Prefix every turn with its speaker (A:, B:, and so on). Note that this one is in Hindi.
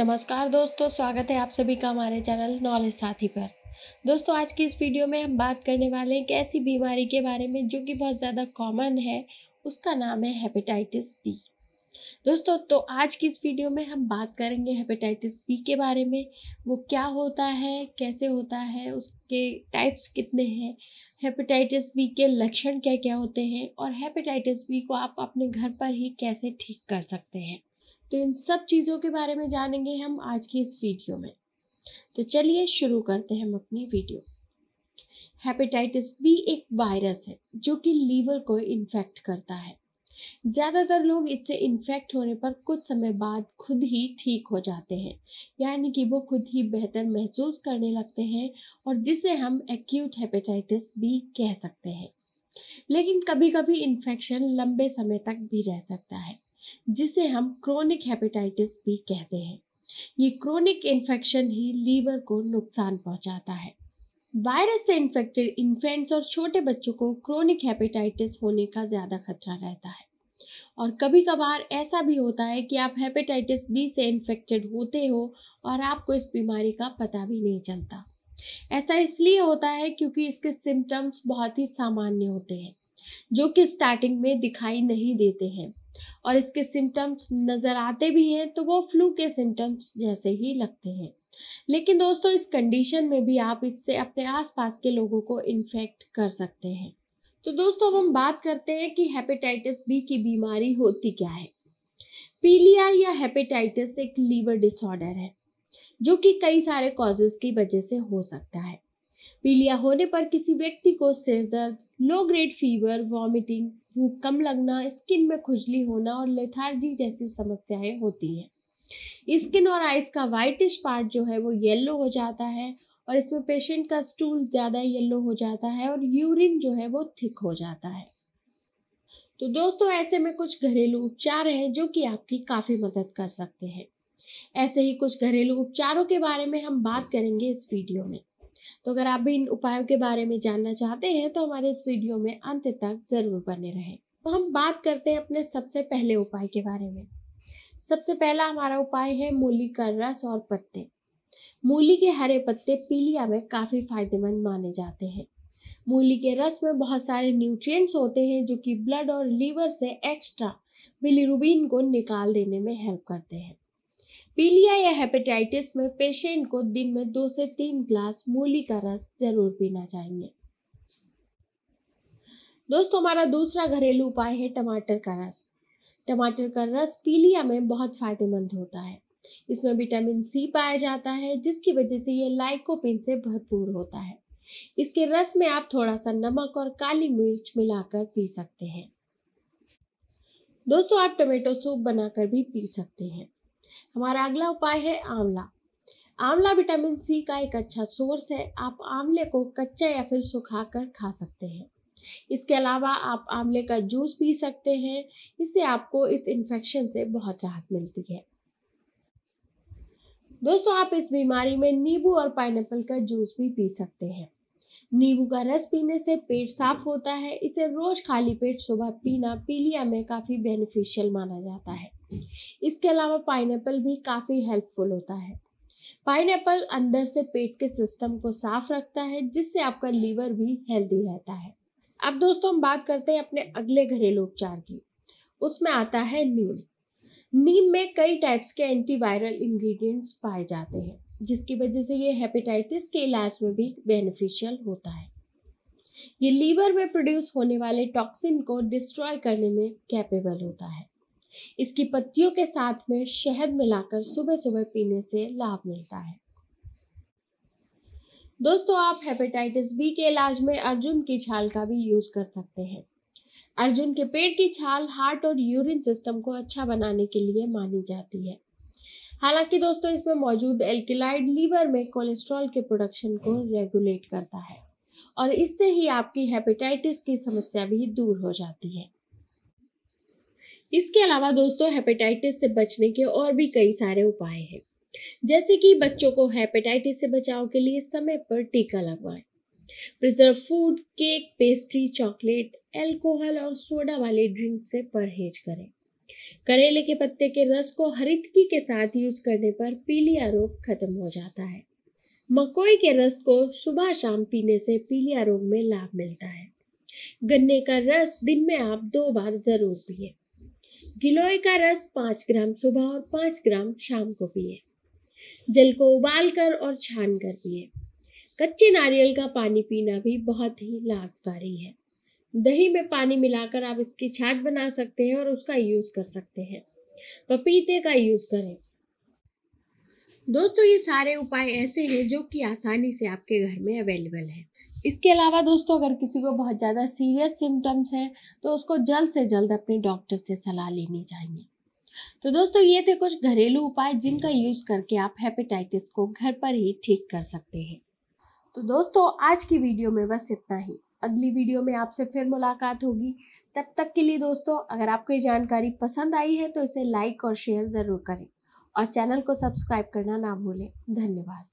A: नमस्कार दोस्तों स्वागत है आप सभी का हमारे चैनल नॉलेज साथी पर दोस्तों आज की इस वीडियो में हम बात करने वाले हैं एक ऐसी बीमारी के बारे में जो कि बहुत ज़्यादा कॉमन है उसका नाम है हेपेटाइटिस बी दोस्तों तो आज की इस वीडियो में हम बात करेंगे हेपेटाइटिस बी के बारे में वो क्या होता है कैसे होता है उसके टाइप्स कितने हैं हेपेटाइटिस बी के लक्षण क्या क्या होते हैं और हेपेटाइटिस बी को आप अपने घर पर ही कैसे ठीक कर सकते हैं तो इन सब चीज़ों के बारे में जानेंगे हम आज की इस वीडियो में तो चलिए शुरू करते हैं हम अपनी वीडियो हेपेटाइटिस बी एक वायरस है जो कि लीवर को इन्फेक्ट करता है ज़्यादातर लोग इससे इन्फेक्ट होने पर कुछ समय बाद खुद ही ठीक हो जाते हैं यानी कि वो खुद ही बेहतर महसूस करने लगते हैं और जिसे हम एक्यूट हेपेटाइटिस भी कह सकते हैं लेकिन कभी कभी इन्फेक्शन लंबे समय तक भी रह सकता है जिसे हम क्रोनिक हेपेटाइटिस भी कहते हैं ये क्रोनिक इन्फेक्शन ही लीवर को नुकसान पहुंचाता है वायरस से इन्फेक्टेड इन्फेंट्स और छोटे बच्चों को क्रोनिक हेपेटाइटिस होने का ज़्यादा खतरा रहता है और कभी कभार ऐसा भी होता है कि आप हेपेटाइटिस बी से इन्फेक्टेड होते हो और आपको इस बीमारी का पता भी नहीं चलता ऐसा इसलिए होता है क्योंकि इसके सिम्टम्स बहुत ही सामान्य होते हैं जो कि स्टार्टिंग में दिखाई नहीं देते हैं और इसके सिम्टम्स नज़र आते भी हैं तो वो फ्लू के सिम्टम्स जैसे ही लगते हैं लेकिन दोस्तों इस कंडीशन में भी आप इससे अपने आसपास के लोगों को इन्फेक्ट कर सकते हैं तो दोस्तों अब हम बात करते हैं कि हेपेटाइटिस बी की बीमारी होती क्या है पीलिया या हेपेटाइटिस एक लीवर डिसऑर्डर है जो कि कई सारे कॉजेज की वजह से हो सकता है पीलिया होने पर किसी व्यक्ति को सिर दर्द लो ग्रेड फीवर वॉमिटिंग धूप कम लगना स्किन में खुजली होना और लेथार्जी जैसी समस्याएं होती हैं स्किन और आइस का वाइटिश पार्ट जो है वो येलो हो जाता है और इसमें पेशेंट का स्टूल ज़्यादा येलो हो जाता है और यूरिन जो है वो थिक हो जाता है तो दोस्तों ऐसे में कुछ घरेलू उपचार हैं जो कि आपकी काफ़ी मदद कर सकते हैं ऐसे ही कुछ घरेलू उपचारों के बारे में हम बात करेंगे इस वीडियो में तो अगर आप भी इन उपायों के बारे में जानना चाहते हैं तो हमारे इस वीडियो में अंत तक ज़रूर बने रहें तो हम बात करते हैं अपने सबसे पहले उपाय के बारे में सबसे पहला हमारा उपाय है मूली का रस और पत्ते मूली के हरे पत्ते पीलिया में काफ़ी फायदेमंद माने जाते हैं मूली के रस में बहुत सारे न्यूट्रिएंट्स होते हैं जो कि ब्लड और लीवर से एक्स्ट्रा बिलीरुबिन को निकाल देने में हेल्प करते हैं पीलिया या हेपेटाइटिस में पेशेंट को दिन में दो से तीन ग्लास मूली का रस जरूर पीना चाहिए दोस्तों हमारा दूसरा घरेलू उपाय है टमाटर का रस टमाटर का रस पीलिया में बहुत फायदेमंद होता है इसमें विटामिन सी पाया जाता है जिसकी वजह से यह लाइकोपिन से भरपूर होता है इसके रस में आप थोड़ा सा नमक और काली मिर्च मिलाकर पी सकते हैं दोस्तों आप टमाटो सूप बनाकर भी पी सकते हैं हमारा अगला उपाय है आंवला आंवला विटामिन सी का एक अच्छा सोर्स है आप आंवले को कच्चा या फिर सुखा कर खा सकते हैं इसके अलावा आप आंवले का जूस पी सकते हैं इससे आपको इस इन्फेक्शन से बहुत राहत मिलती है दोस्तों आप इस बीमारी में नींबू और पाइन का जूस भी पी सकते हैं नींबू का रस पीने से पेट साफ होता है इसे रोज खाली पेट सुबह पीना पीलिया में काफ़ी बेनिफिशियल माना जाता है इसके अलावा पाइन भी काफ़ी हेल्पफुल होता है पाइन अंदर से पेट के सिस्टम को साफ रखता है जिससे आपका लीवर भी हेल्दी रहता है अब दोस्तों हम बात करते हैं अपने अगले घरेलू उपचार की उसमें आता है नीम नीम में कई टाइप्स के एंटीवायरल इंग्रेडिएंट्स पाए जाते हैं जिसकी वजह से ये हेपेटाइटिस के इलाज में भी बेनिफिशियल होता है ये लीवर में प्रोड्यूस होने वाले टॉक्सिन को डिस्ट्रॉय करने में कैपेबल होता है इसकी पत्तियों के साथ में शहद मिलाकर सुबह सुबह पीने से लाभ मिलता है दोस्तों आप हेपेटाइटिस बी के इलाज में अर्जुन की छाल का भी यूज कर सकते हैं अर्जुन के पेड़ की छाल हार्ट और यूरिन सिस्टम को अच्छा बनाने के लिए मानी जाती है हालांकि दोस्तों इसमें मौजूद एल्किलाइड लीवर में कोलेस्ट्रॉल के प्रोडक्शन को रेगुलेट करता है और इससे ही आपकी हेपेटाइटिस की समस्या भी दूर हो जाती है इसके अलावा दोस्तों हेपेटाइटिस से बचने के और भी कई सारे उपाय हैं जैसे कि बच्चों को हेपेटाइटिस से बचाव के लिए समय पर टीका लगवाएं preserve food cake pastry chocolate alcohol और सोडा वाले ड्रिंक से परहेज करें करेले के पत्ते के रस को हरितकी के साथ यूज करने पर पीलिया रोग खत्म हो जाता है मकोई के रस को सुबह शाम पीने से पीलिया रोग में लाभ मिलता है गन्ने का रस दिन में आप दो बार जरूर पिए गिलोय का रस पाँच ग्राम सुबह और पाँच ग्राम शाम को पिए जल को उबाल कर और छान कर पिए कच्चे नारियल का पानी पीना भी बहुत ही लाभकारी है दही में पानी मिलाकर आप इसकी छाछ बना सकते हैं और उसका यूज़ कर सकते हैं पपीते का यूज़ करें दोस्तों ये सारे उपाय ऐसे हैं जो कि आसानी से आपके घर में अवेलेबल हैं इसके अलावा दोस्तों अगर किसी को बहुत ज़्यादा सीरियस सिम्टम्स हैं तो उसको जल्द से जल्द अपने डॉक्टर से सलाह लेनी चाहिए तो दोस्तों ये थे कुछ घरेलू उपाय जिनका यूज़ करके आप हेपेटाइटिस को घर पर ही ठीक कर सकते हैं तो दोस्तों आज की वीडियो में बस इतना ही अगली वीडियो में आपसे फिर मुलाकात होगी तब तक के लिए दोस्तों अगर आपको ये जानकारी पसंद आई है तो इसे लाइक और शेयर ज़रूर करें और चैनल को सब्सक्राइब करना ना भूलें धन्यवाद